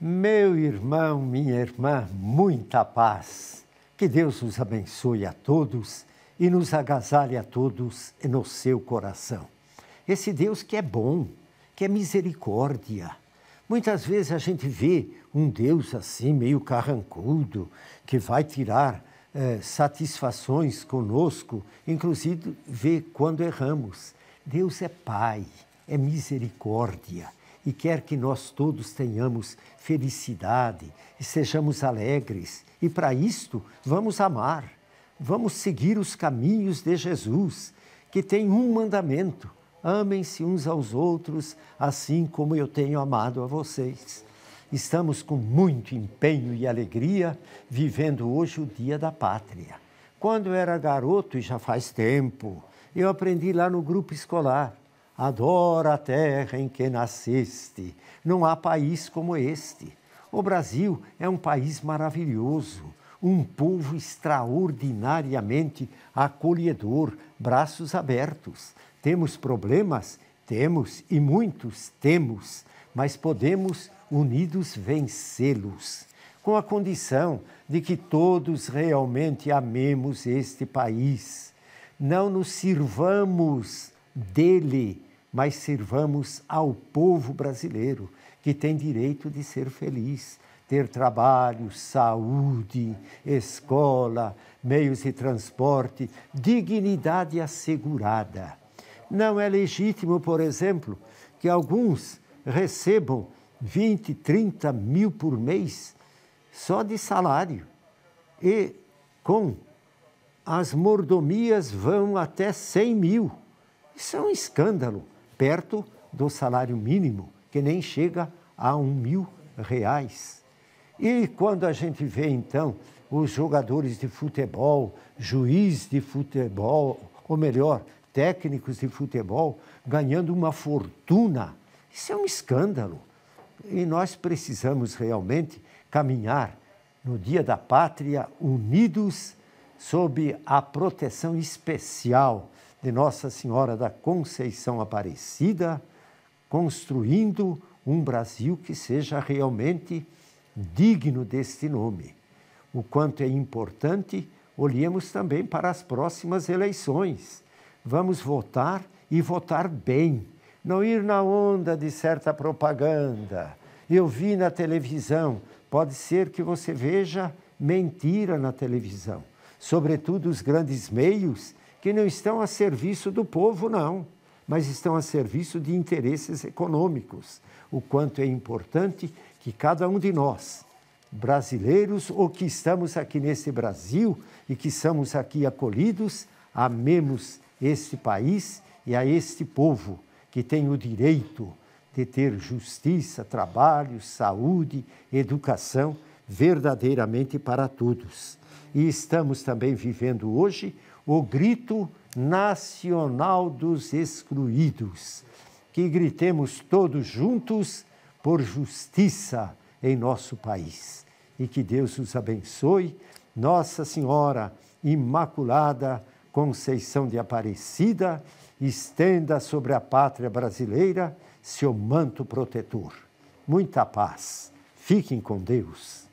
Meu irmão, minha irmã, muita paz. Que Deus nos abençoe a todos e nos agasalhe a todos no seu coração. Esse Deus que é bom, que é misericórdia. Muitas vezes a gente vê um Deus assim, meio carrancudo, que vai tirar eh, satisfações conosco, inclusive vê quando erramos. Deus é Pai, é misericórdia e quer que nós todos tenhamos felicidade e sejamos alegres. E para isto, vamos amar, vamos seguir os caminhos de Jesus, que tem um mandamento: amem-se uns aos outros, assim como eu tenho amado a vocês. Estamos com muito empenho e alegria vivendo hoje o Dia da Pátria. Quando eu era garoto, e já faz tempo, eu aprendi lá no grupo escolar Adora a terra em que nasceste. Não há país como este. O Brasil é um país maravilhoso, um povo extraordinariamente acolhedor, braços abertos. Temos problemas? Temos, e muitos temos, mas podemos, unidos, vencê-los. Com a condição de que todos realmente amemos este país. Não nos sirvamos dele mas sirvamos ao povo brasileiro, que tem direito de ser feliz, ter trabalho, saúde, escola, meios de transporte, dignidade assegurada. Não é legítimo, por exemplo, que alguns recebam 20, 30 mil por mês só de salário e com as mordomias vão até 100 mil. Isso é um escândalo perto do salário mínimo, que nem chega a um mil reais. E quando a gente vê, então, os jogadores de futebol, juiz de futebol, ou melhor, técnicos de futebol, ganhando uma fortuna, isso é um escândalo. E nós precisamos realmente caminhar no Dia da Pátria unidos sob a proteção especial de Nossa Senhora da Conceição Aparecida, construindo um Brasil que seja realmente digno deste nome. O quanto é importante, olhemos também para as próximas eleições. Vamos votar e votar bem, não ir na onda de certa propaganda. Eu vi na televisão, pode ser que você veja mentira na televisão. Sobretudo os grandes meios que não estão a serviço do povo, não, mas estão a serviço de interesses econômicos. O quanto é importante que cada um de nós, brasileiros ou que estamos aqui nesse Brasil e que somos aqui acolhidos, amemos este país e a este povo que tem o direito de ter justiça, trabalho, saúde, educação verdadeiramente para todos. E estamos também vivendo hoje o grito nacional dos excluídos. Que gritemos todos juntos por justiça em nosso país. E que Deus os abençoe. Nossa Senhora Imaculada Conceição de Aparecida, estenda sobre a pátria brasileira seu manto protetor. Muita paz. Fiquem com Deus.